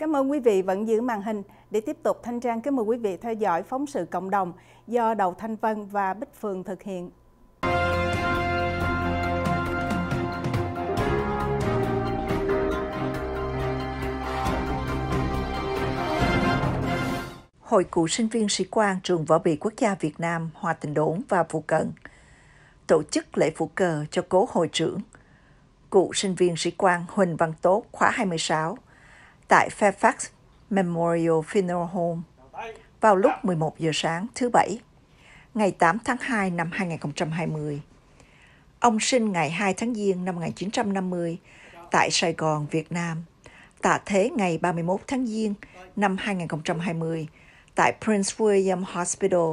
Cảm ơn quý vị vẫn giữ màn hình. Để tiếp tục, Thanh Trang kính mời quý vị theo dõi phóng sự cộng đồng do Đầu Thanh Vân và Bích Phương thực hiện. Hội cựu sinh viên sĩ quan Trường Võ bị Quốc gia Việt Nam, Hòa Tình Đốn và Phụ Cận tổ chức lễ phủ cờ cho cố hội trưởng, cựu sinh viên sĩ quan Huỳnh Văn Tốt khóa 26 – tại Fairfax Memorial Funeral Home vào lúc 11 giờ sáng thứ Bảy, ngày 8 tháng 2 năm 2020. Ông sinh ngày 2 tháng Giêng năm 1950 tại Sài Gòn, Việt Nam, tạ thế ngày 31 tháng Giêng năm 2020 tại Prince William Hospital,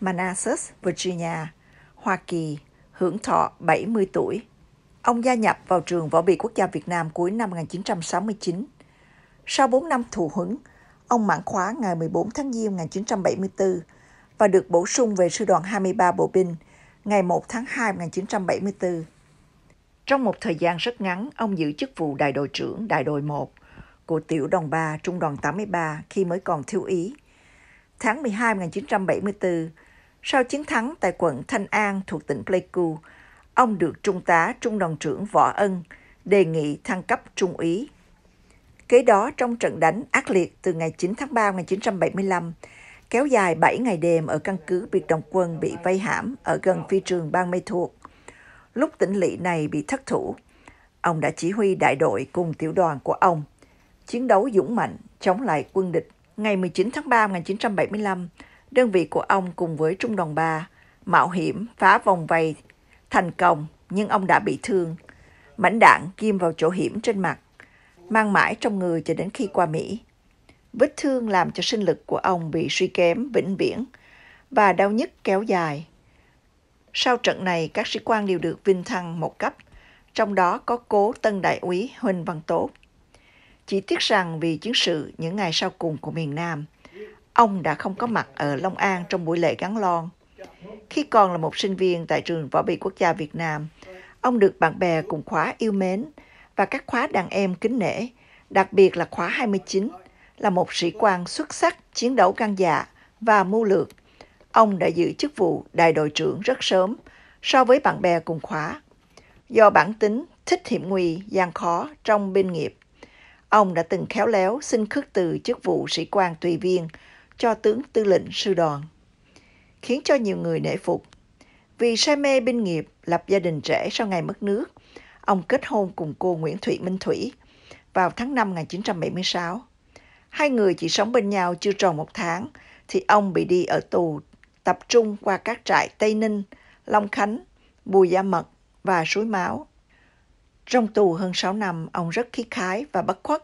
Manassas, Virginia, Hoa Kỳ, hưởng thọ 70 tuổi. Ông gia nhập vào trường Võ bị Quốc gia Việt Nam cuối năm 1969 sau 4 năm thụ hưởng, ông mãn khóa ngày 14 tháng Giêng 1974 và được bổ sung về sư đoàn 23 bộ binh ngày 1 tháng 2 1974. Trong một thời gian rất ngắn, ông giữ chức vụ đại đội trưởng đại đội 1 của tiểu đoàn 3 trung đoàn 83 khi mới còn thiếu ý. Tháng 12 1974, sau chiến thắng tại quận Thanh An thuộc tỉnh Pleiku, ông được trung tá trung đoàn trưởng Võ Ân đề nghị thăng cấp trung úy. Kế đó trong trận đánh ác liệt từ ngày 9 tháng 3 năm 1975, kéo dài 7 ngày đêm ở căn cứ biệt động quân bị vây hãm ở gần phi trường bang mê thuộc. Lúc tỉnh lỵ này bị thất thủ, ông đã chỉ huy đại đội cùng tiểu đoàn của ông, chiến đấu dũng mạnh chống lại quân địch. Ngày 19 tháng 3 năm 1975, đơn vị của ông cùng với Trung đoàn 3 mạo hiểm phá vòng vây thành công nhưng ông đã bị thương. Mảnh đạn ghim vào chỗ hiểm trên mặt mang mãi trong người cho đến khi qua Mỹ. Vết thương làm cho sinh lực của ông bị suy kém vĩnh viễn và đau nhức kéo dài. Sau trận này, các sĩ quan đều được vinh thăng một cấp, trong đó có cố tân đại úy Huỳnh Văn Tốt. Chỉ tiếc rằng vì chiến sự những ngày sau cùng của miền Nam, ông đã không có mặt ở Long An trong buổi lễ gắn lon. Khi còn là một sinh viên tại trường Võ bị Quốc gia Việt Nam, ông được bạn bè cùng khóa yêu mến và các khóa đàn em kính nể, đặc biệt là khóa 29, là một sĩ quan xuất sắc chiến đấu gan dạ và mưu lược. Ông đã giữ chức vụ đại đội trưởng rất sớm so với bạn bè cùng khóa. Do bản tính thích hiểm nguy, gian khó trong binh nghiệp, ông đã từng khéo léo xin khước từ chức vụ sĩ quan tùy viên cho tướng tư lệnh sư đoàn, khiến cho nhiều người nể phục. Vì say mê binh nghiệp lập gia đình trẻ sau ngày mất nước, ông kết hôn cùng cô Nguyễn Thụy Minh Thủy vào tháng 5 1976. Hai người chỉ sống bên nhau chưa tròn một tháng thì ông bị đi ở tù tập trung qua các trại Tây Ninh, Long Khánh, Bùi Gia Mật và Suối Máu. Trong tù hơn 6 năm, ông rất khí khái và bất khuất,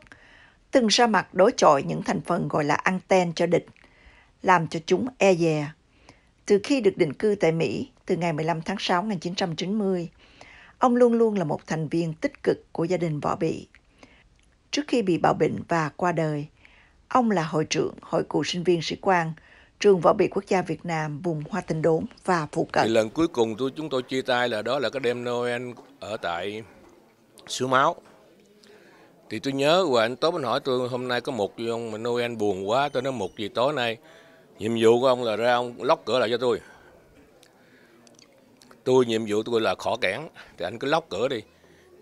từng ra mặt đối chọi những thành phần gọi là ăn ten cho địch, làm cho chúng e dè. Từ khi được định cư tại Mỹ, từ ngày 15 tháng 6 năm 1990, Ông luôn luôn là một thành viên tích cực của gia đình võ bị. Trước khi bị bạo bệnh và qua đời, ông là hội trưởng Hội cựu sinh viên sĩ quan, trường võ bị quốc gia Việt Nam vùng Hoa Tinh Đốn và phụ cận. Thì lần cuối cùng tôi chúng tôi chia tay là đó là cái đêm Noel ở tại Sứ Máu. Thì tôi nhớ và anh Tốt anh hỏi tôi hôm nay có một ông mà Noel buồn quá, tôi nói một gì tối nay nhiệm vụ của ông là ra ông lóc cửa lại cho tôi tôi nhiệm vụ tôi là khỏ kẽn thì anh cứ lóc cửa đi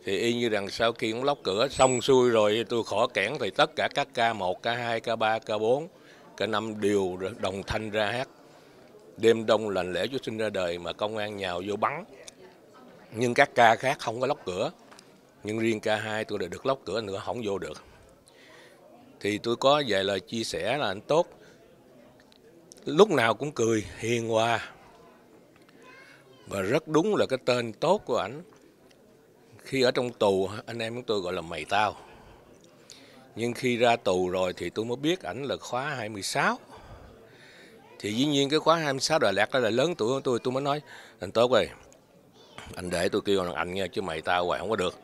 thì y như rằng sau khi cũng lóc cửa xong xuôi rồi tôi khỏ kẽn thì tất cả các ca 1, ca 2, ca 3, ca 4, ca 5 đều đồng thanh ra hát đêm đông lành lễ Chúa sinh ra đời mà công an nhào vô bắn nhưng các ca khác không có lóc cửa nhưng riêng ca 2 tôi đã được lóc cửa nữa không vô được thì tôi có vài lời chia sẻ là anh tốt lúc nào cũng cười hiền hòa và rất đúng là cái tên tốt của ảnh khi ở trong tù anh em chúng tôi gọi là mày tao nhưng khi ra tù rồi thì tôi mới biết ảnh là khóa 26 thì dĩ nhiên cái khóa 26 Đà Lạt đó là lớn tuổi của tôi tôi mới nói anh tốt rồi anh để tôi kêu là anh nghe chứ mày tao hoài không có được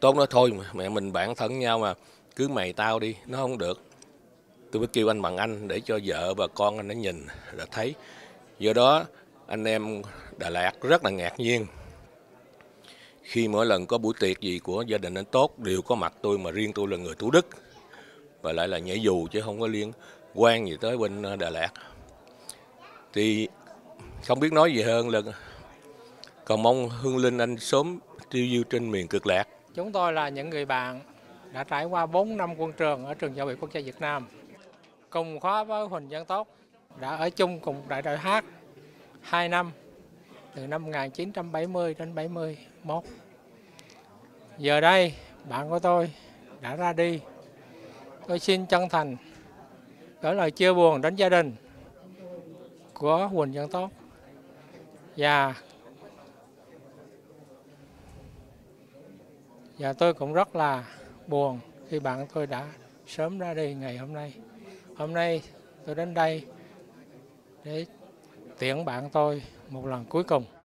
tốt nói thôi mà mẹ mình bản thân nhau mà cứ mày tao đi nó không được tôi mới kêu anh bằng anh để cho vợ và con anh nó nhìn là thấy do đó anh em Đà Lạt rất là ngạc nhiên khi mỗi lần có buổi tiệc gì của gia đình anh tốt đều có mặt tôi mà riêng tôi là người Thủ Đức và lại là nhảy dù chứ không có liên quan gì tới bên ờ, Đà Lạt thì không biết nói gì hơn là cầu mong Hương Linh anh sớm tiêu diêu trên miền cực lạc chúng tôi là những người bạn đã trải qua 4 năm quân trường ở trường giáo vệ quốc gia Việt Nam cùng khóa với Huỳnh Văn Tốt đã ở chung cùng đại đội hát 2 năm từ năm 1970 đến 71. Giờ đây bạn của tôi đã ra đi. Tôi xin chân thành gửi lời chia buồn đến gia đình của Huỳnh Văn Tốt và và tôi cũng rất là buồn khi bạn tôi đã sớm ra đi ngày hôm nay. Hôm nay tôi đến đây để tiễn bạn tôi một lần cuối cùng